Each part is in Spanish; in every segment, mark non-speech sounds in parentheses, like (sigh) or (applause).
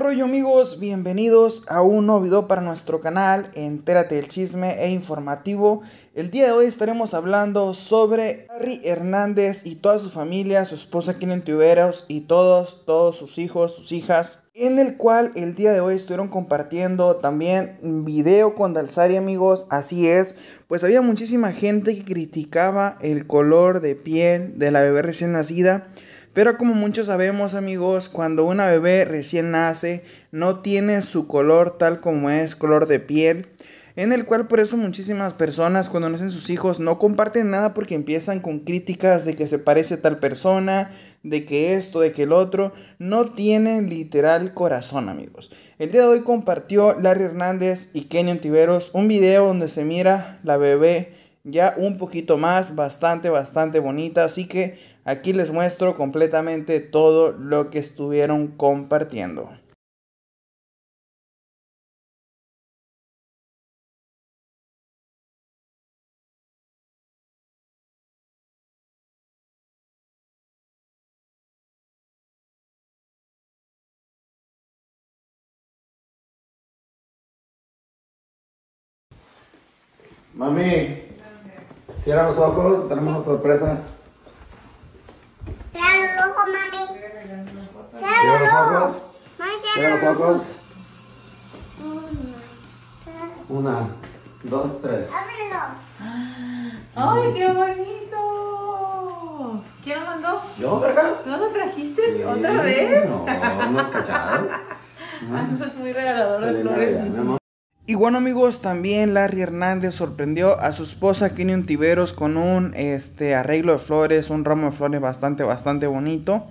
rollo amigos? Bienvenidos a un nuevo video para nuestro canal Entérate del chisme e informativo El día de hoy estaremos hablando sobre Harry Hernández y toda su familia, su esposa Kenen Tiberos y todos, todos sus hijos, sus hijas En el cual el día de hoy estuvieron compartiendo también un video con Dalsari amigos, así es Pues había muchísima gente que criticaba el color de piel de la bebé recién nacida pero como muchos sabemos amigos, cuando una bebé recién nace no tiene su color tal como es color de piel. En el cual por eso muchísimas personas cuando nacen sus hijos no comparten nada porque empiezan con críticas de que se parece tal persona, de que esto, de que el otro. No tienen literal corazón amigos. El día de hoy compartió Larry Hernández y Kenyon Tiveros un video donde se mira la bebé ya un poquito más, bastante, bastante bonita. Así que aquí les muestro completamente todo lo que estuvieron compartiendo. Mami, Cierra los ojos, tenemos una sorpresa. Cierra los ojos, mami. Cierra los ojos. Cierra los ojos. Una, dos, tres. Ábrelo. ¡Ay, qué bonito! ¿Quién lo mandó? ¿Yo, verga? ¿No lo trajiste otra vez? No, no, cachado. Ah, es (laughs) muy regalador. Flores. Y bueno amigos, también Larry Hernández sorprendió a su esposa Kenny Untiveros con un este, arreglo de flores, un ramo de flores bastante, bastante bonito.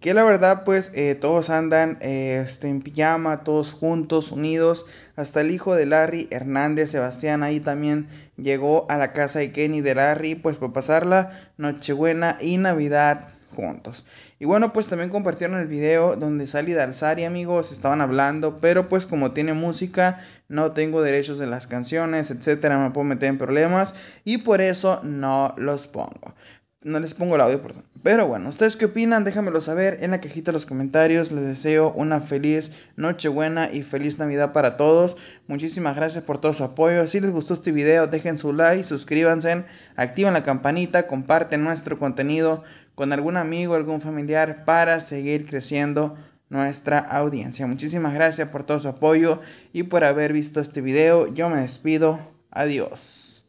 Que la verdad pues eh, todos andan este, en pijama, todos juntos, unidos. Hasta el hijo de Larry Hernández, Sebastián, ahí también llegó a la casa de Kenny de Larry pues para pasar la Nochebuena y Navidad juntos. Y bueno, pues también compartieron el video donde alzar y amigos, estaban hablando, pero pues como tiene música, no tengo derechos de las canciones, etcétera, me puedo meter en problemas y por eso no los pongo. No les pongo el audio, perdón. Pero bueno, ¿ustedes qué opinan? Déjamelo saber en la cajita de los comentarios. Les deseo una feliz Nochebuena y feliz Navidad para todos. Muchísimas gracias por todo su apoyo. Si les gustó este video, dejen su like, suscríbanse, activen la campanita, comparten nuestro contenido con algún amigo, algún familiar para seguir creciendo nuestra audiencia. Muchísimas gracias por todo su apoyo y por haber visto este video. Yo me despido. Adiós.